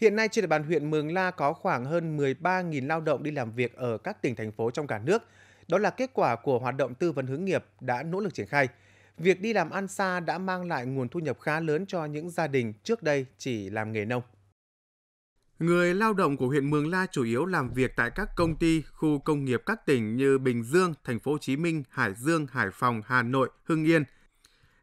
Hiện nay trên địa bàn huyện Mường La có khoảng hơn 13.000 lao động đi làm việc ở các tỉnh thành phố trong cả nước. Đó là kết quả của hoạt động tư vấn hướng nghiệp đã nỗ lực triển khai. Việc đi làm ăn xa đã mang lại nguồn thu nhập khá lớn cho những gia đình trước đây chỉ làm nghề nông. Người lao động của huyện Mường La chủ yếu làm việc tại các công ty, khu công nghiệp các tỉnh như Bình Dương, Thành phố Hồ Chí Minh, Hải Dương, Hải Phòng, Hà Nội, Hưng Yên –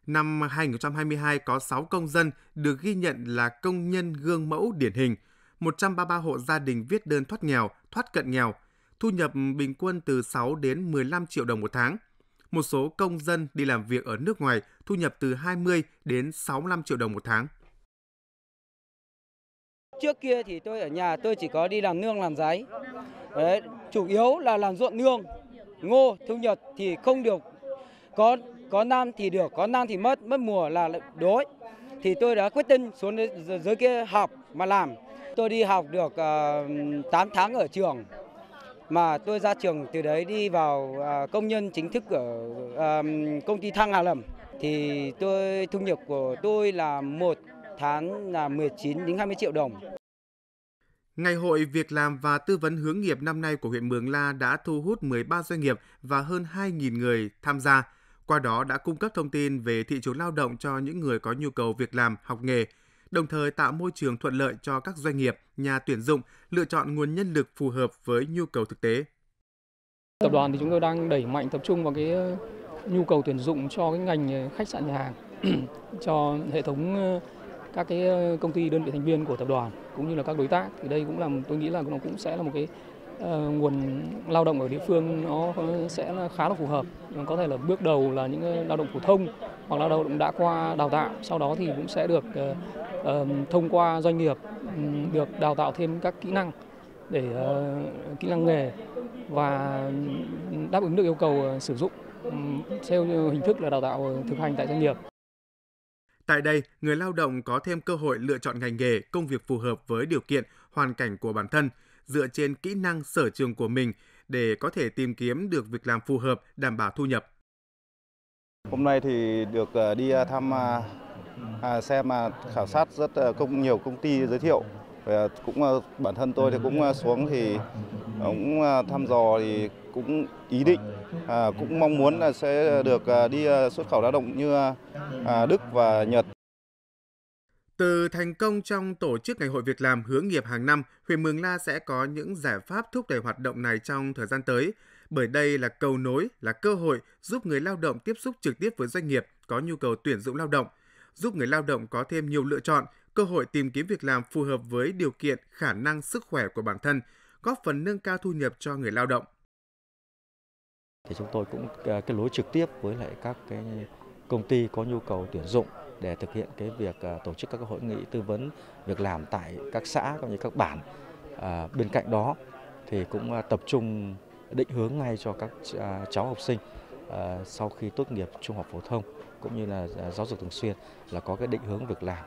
năm 2022 có 6 công dân được ghi nhận là công nhân gương mẫu điển hình, 133 hộ gia đình viết đơn thoát nghèo, thoát cận nghèo, thu nhập bình quân từ 6 đến 15 triệu đồng một tháng. Một số công dân đi làm việc ở nước ngoài thu nhập từ 20 đến 65 triệu đồng một tháng. Trước kia thì tôi ở nhà tôi chỉ có đi làm nương làm giấy. Đấy, chủ yếu là làm ruộng nương, ngô, thu nhập thì không được có có năm thì được có năm thì mất mất mùa là đối thì tôi đã quyết tâm xuống dưới kia học mà làm tôi đi học được uh, ờ, 8 tháng ở trường mà tôi ra trường từ đấy đi vào uh, công nhân chính thức ở uh, công ty Thăng Hà Lầm thì tôi thu nhập của tôi là một tháng là 19 đến 20 triệu đồng. Ngày hội việc làm và tư vấn hướng nghiệp năm nay của huyện Mường La đã thu hút 13 doanh nghiệp và hơn 2.000 người tham gia qua đó đã cung cấp thông tin về thị trường lao động cho những người có nhu cầu việc làm, học nghề, đồng thời tạo môi trường thuận lợi cho các doanh nghiệp, nhà tuyển dụng lựa chọn nguồn nhân lực phù hợp với nhu cầu thực tế. Tập đoàn thì chúng tôi đang đẩy mạnh tập trung vào cái ờ, nhu cầu tuyển dụng cho cái ngành ờ, khách sạn nhà hàng, cho hệ thống ờ, các cái công ty đơn vị thành viên của tập đoàn cũng như là các đối tác thì đây cũng là tôi nghĩ là nó cũng sẽ là một cái Ờ, nguồn lao động ở địa phương nó sẽ là khá là phù hợp có thể là bước đầu là những lao động phổ thông hoặc lao động đã qua đào tạo sau đó thì cũng sẽ được ờ, thông qua doanh nghiệp được đào tạo thêm các kỹ năng để ờ, kỹ năng nghề và đáp ứng được yêu cầu sử dụng theo hình thức là đào tạo thực hành tại doanh nghiệp. Tại đây, người lao động có thêm cơ hội lựa chọn ngành nghề, công việc phù hợp với điều kiện hoàn cảnh của bản thân, dựa trên kỹ năng sở trường của mình để có thể tìm kiếm được việc làm phù hợp, đảm bảo thu nhập. Hôm nay thì được ờ, đi ờ, thăm ờ, à, xem khảo sát rất công nhiều công ty giới thiệu và cũng bản thân tôi thì cũng xuống thì cũng thăm dò thì cũng ý định cũng mong muốn là sẽ được đi xuất khẩu lao động như à, Đức và Nhật từ thành công trong tổ chức Ngày hội Việc làm hướng nghiệp hàng năm, huyện Mường La sẽ có những giải pháp thúc đẩy hoạt động này trong thời gian tới, bởi đây là cầu nối, là cơ hội giúp người lao động tiếp xúc trực tiếp với doanh nghiệp có nhu cầu tuyển dụng lao động, giúp người lao động có thêm nhiều lựa chọn, cơ hội tìm kiếm việc làm phù hợp với điều kiện, khả năng, sức khỏe của bản thân, góp phần nâng cao thu nhập cho người lao động. Thì chúng tôi cũng à, kết nối trực tiếp với lại các cái công ty có nhu cầu tuyển dụng để thực hiện cái việc à, tổ chức các hội nghị tư vấn việc làm tại các xã cũng như các bản. À, bên cạnh đó thì cũng à, tập trung định hướng ngay cho các cháu học sinh sau khi tốt nghiệp trung học phổ thông cũng như là giáo dục thường xuyên là có cái định hướng việc làm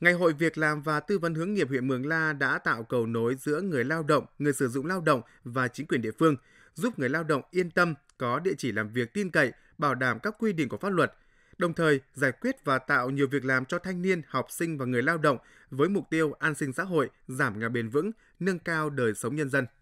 Ngày hội việc làm và tư vấn hướng nghiệp huyện Mường La đã tạo cầu nối giữa người lao động, người sử dụng lao động và chính quyền địa phương, giúp người lao động yên tâm có địa chỉ làm việc tin cậy, bảo đảm các quy định của pháp luật, đồng thời giải quyết và tạo nhiều việc làm cho thanh niên, học sinh và người lao động với mục tiêu an sinh xã hội, giảm nghèo bền vững, nâng cao đời sống nhân dân.